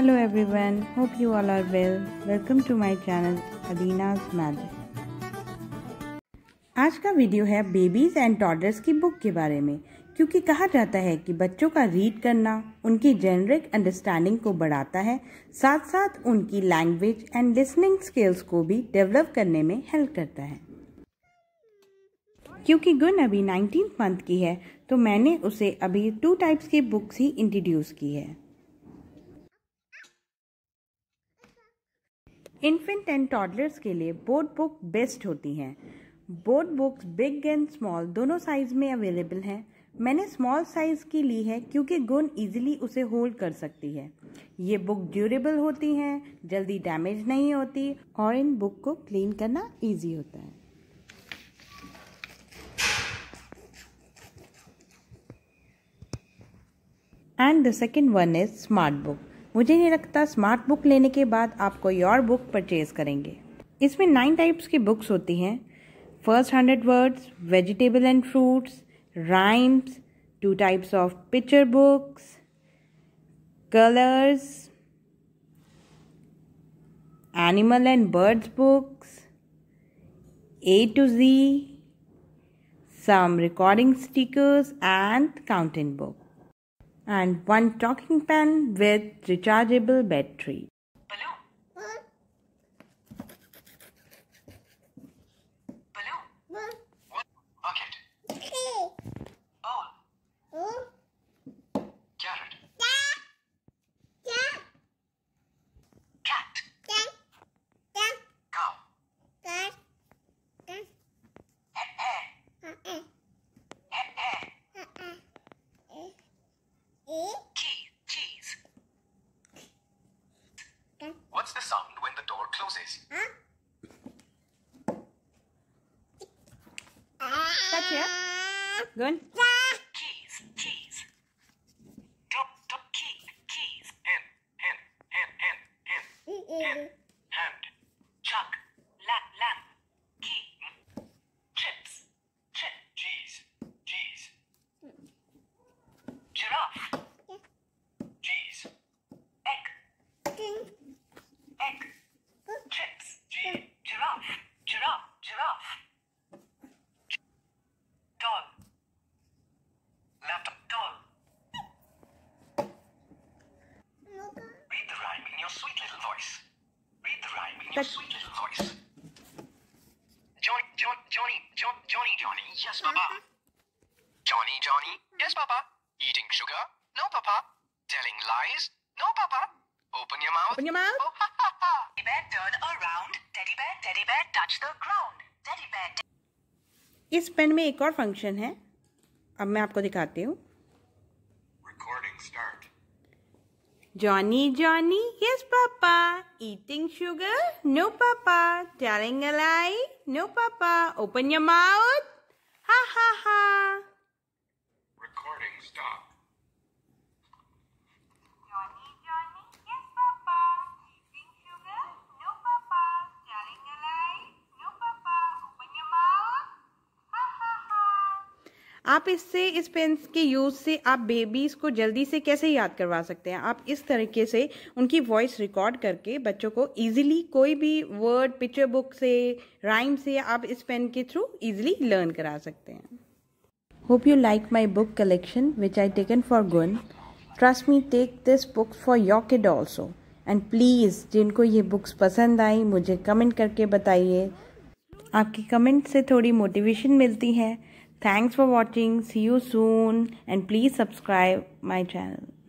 Hello everyone, hope you all are well. Welcome to my channel Adina's Magic. आज का video है babies and टॉडर्स की book के बारे में क्योंकि कहा जाता है कि बच्चों का रीड करना उनकी जेनरिक अंडरस्टैंडिंग को बढ़ाता है साथ साथ उनकी लैंग्वेज एंड लिसनिंग स्किल्स को भी डेवलप करने में हेल्प करता है क्योंकि गुन अभी नाइनटीन मंथ की है तो मैंने उसे अभी टू टाइप्स की बुक्स ही इंट्रोड्यूस की है इन्फेंट एंड टॉडलर्स के लिए बोर्ड बुक बेस्ट होती हैं board books big and small दोनों साइज में अवेलेबल हैं मैंने स्मॉल साइज की ली है क्योंकि गुण इजीली उसे होल्ड कर सकती है ये बुक ड्यूरेबल होती हैं जल्दी डैमेज नहीं होती और इन बुक को क्लीन करना इजी होता है and the second one is smart book मुझे नहीं लगता स्मार्ट बुक लेने के बाद आप कोई और बुक परचेज करेंगे इसमें नाइन टाइप्स की बुक्स होती हैं first hundred words vegetable and fruits rhymes two types of picture books colours animal and birds books A to Z some recording stickers and counting books and one talking pen with rechargeable battery. yeah. Good. Keys, keys. key, keys. voice. Read the rhyme in your sweetest voice. Johnny, John, Johnny, John, Johnny, Johnny, yes, Papa. Mm -hmm. Johnny, Johnny, yes, Papa. Eating sugar? No, Papa. Telling lies? No, Papa. Open your mouth. Open your mouth. Oh, ha, ha, ha. Teddy bear turn around. Teddy bear, teddy bear touch the ground. Teddy bear. इस pen में एक और function है अब मैं आपको दिखाती हूँ Johnny, Johnny, yes, Papa. Eating sugar? No, Papa. Telling a lie? No, Papa. Open your mouth. Ha, ha, ha. Recording stop. आप इससे इस पेन के यूज़ से आप बेबीज़ को जल्दी से कैसे याद करवा सकते हैं आप इस तरीके से उनकी वॉइस रिकॉर्ड करके बच्चों को ईजिली कोई भी वर्ड पिक्चर बुक से राइम से आप इस पेन के थ्रू ईजिली लर्न करा सकते हैं hope you like my book collection which I taken for गुन trust me take this book for your kid also and please जिनको ये बुक्स पसंद आई मुझे कमेंट करके बताइए आपकी कमेंट से थोड़ी मोटिवेशन मिलती है Thanks for watching. See you soon and please subscribe my channel.